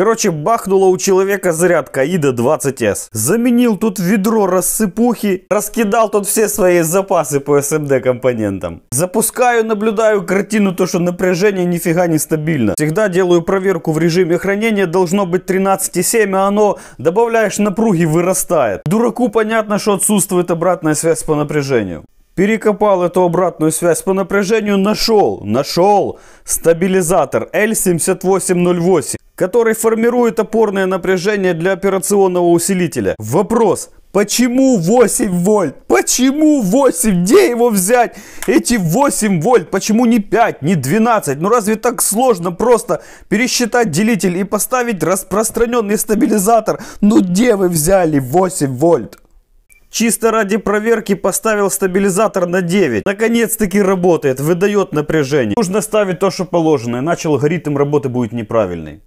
Короче, бахнула у человека зарядка Аида 20С. Заменил тут ведро рассыпухи, раскидал тут все свои запасы по SMD эм компонентам. Запускаю, наблюдаю картину, то что напряжение нифига не стабильно. Всегда делаю проверку в режиме хранения, должно быть 13,7, а оно, добавляешь напруги, вырастает. Дураку понятно, что отсутствует обратная связь по напряжению. Перекопал эту обратную связь по напряжению, нашел, нашел стабилизатор L7808 который формирует опорное напряжение для операционного усилителя. Вопрос, Почему 8 вольт? Почему 8? Где его взять? Эти 8 вольт, почему не 5, не 12? Ну разве так сложно просто пересчитать делитель и поставить распространенный стабилизатор? Ну где вы взяли 8 вольт? Чисто ради проверки поставил стабилизатор на 9. Наконец-таки работает, выдает напряжение. Нужно ставить то, что положено, иначе алгоритм работы будет неправильный.